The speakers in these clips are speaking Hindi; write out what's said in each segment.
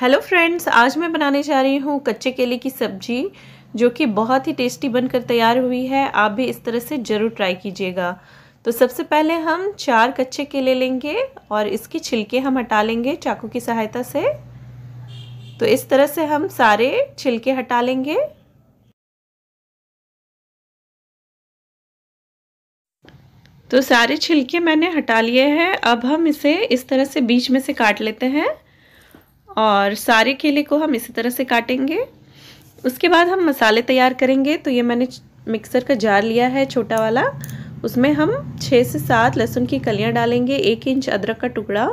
हेलो फ्रेंड्स आज मैं बनाने जा रही हूँ कच्चे केले की सब्जी जो कि बहुत ही टेस्टी बनकर तैयार हुई है आप भी इस तरह से ज़रूर ट्राई कीजिएगा तो सबसे पहले हम चार कच्चे केले लेंगे और इसके छिलके हम हटा लेंगे चाकू की सहायता से तो इस तरह से हम सारे छिलके हटा लेंगे तो सारे छिलके मैंने हटा लिए हैं अब हम इसे इस तरह से बीच में से काट लेते हैं और सारे केले को हम इसी तरह से काटेंगे उसके बाद हम मसाले तैयार करेंगे तो ये मैंने मिक्सर का जार लिया है छोटा वाला उसमें हम छः से सात लहसुन की कलियाँ डालेंगे एक इंच अदरक का टुकड़ा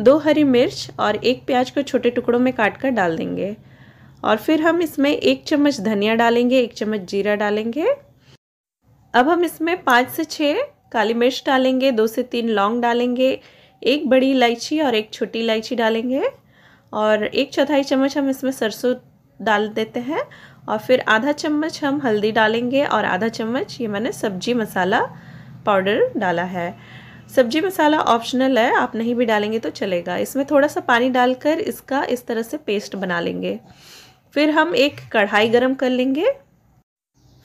दो हरी मिर्च और एक प्याज को छोटे टुकड़ों में काट कर डाल देंगे और फिर हम इसमें एक चम्मच धनिया डालेंगे एक चम्मच जीरा डालेंगे अब हम इसमें पाँच से छः काली मिर्च डालेंगे दो से तीन लौंग डालेंगे एक बड़ी इलायची और एक छोटी इलायची डालेंगे और एक चौथाई चम्मच हम इसमें सरसों डाल देते हैं और फिर आधा चम्मच हम हल्दी डालेंगे और आधा चम्मच ये मैंने सब्जी मसाला पाउडर डाला है सब्जी मसाला ऑप्शनल है आप नहीं भी डालेंगे तो चलेगा इसमें थोड़ा सा पानी डालकर इसका इस तरह से पेस्ट बना लेंगे फिर हम एक कढ़ाई गरम कर लेंगे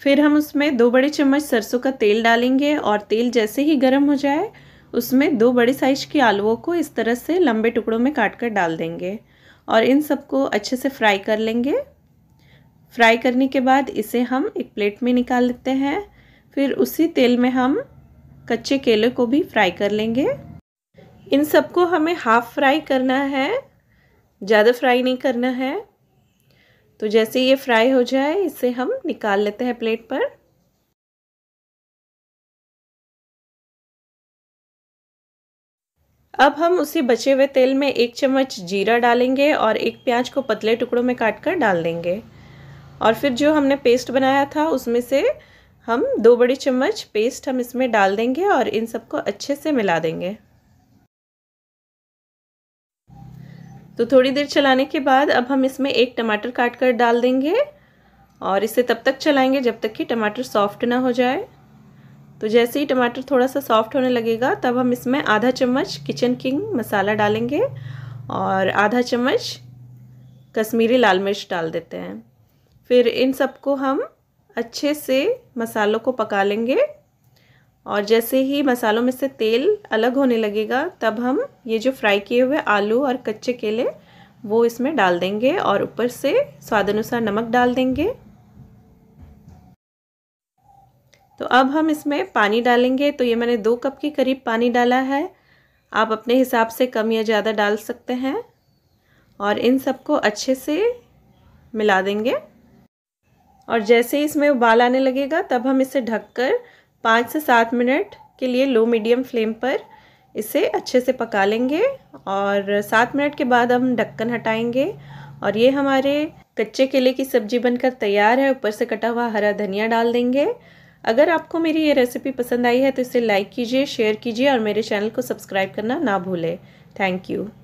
फिर हम उसमें दो बड़े चम्मच सरसों का तेल डालेंगे और तेल जैसे ही गर्म हो जाए उसमें दो बड़े साइज के आलुओं को इस तरह से लंबे टुकड़ों में काट कर डाल देंगे और इन सबको अच्छे से फ्राई कर लेंगे फ्राई करने के बाद इसे हम एक प्लेट में निकाल लेते हैं फिर उसी तेल में हम कच्चे केले को भी फ्राई कर लेंगे इन सबको हमें हाफ फ्राई करना है ज़्यादा फ्राई नहीं करना है तो जैसे ये फ्राई हो जाए इसे हम निकाल लेते हैं प्लेट पर अब हम उसी बचे हुए तेल में एक चम्मच जीरा डालेंगे और एक प्याज को पतले टुकड़ों में काट कर डाल देंगे और फिर जो हमने पेस्ट बनाया था उसमें से हम दो बड़ी चम्मच पेस्ट हम इसमें डाल देंगे और इन सबको अच्छे से मिला देंगे तो थोड़ी देर चलाने के बाद अब हम इसमें एक टमाटर काट कर डाल देंगे और इसे तब तक चलाएंगे जब तक कि टमाटर सॉफ्ट ना हो जाए तो जैसे ही टमाटर थोड़ा सा सॉफ्ट होने लगेगा तब हम इसमें आधा चम्मच किचन किंग मसाला डालेंगे और आधा चम्मच कश्मीरी लाल मिर्च डाल देते हैं फिर इन सबको हम अच्छे से मसालों को पका लेंगे और जैसे ही मसालों में से तेल अलग होने लगेगा तब हम ये जो फ्राई किए हुए आलू और कच्चे केले वो इसमें डाल देंगे और ऊपर से स्वाद अनुसार नमक डाल देंगे तो अब हम इसमें पानी डालेंगे तो ये मैंने दो कप के करीब पानी डाला है आप अपने हिसाब से कम या ज़्यादा डाल सकते हैं और इन सबको अच्छे से मिला देंगे और जैसे ही इसमें उबाल आने लगेगा तब हम इसे ढककर पाँच से सात मिनट के लिए लो मीडियम फ्लेम पर इसे अच्छे से पका लेंगे और सात मिनट के बाद हम ढक्कन हटाएंगे और ये हमारे कच्चे केले की सब्जी बनकर तैयार है ऊपर से कटा हुआ हरा धनिया डाल देंगे अगर आपको मेरी ये रेसिपी पसंद आई है तो इसे लाइक कीजिए शेयर कीजिए और मेरे चैनल को सब्सक्राइब करना ना भूलें थैंक यू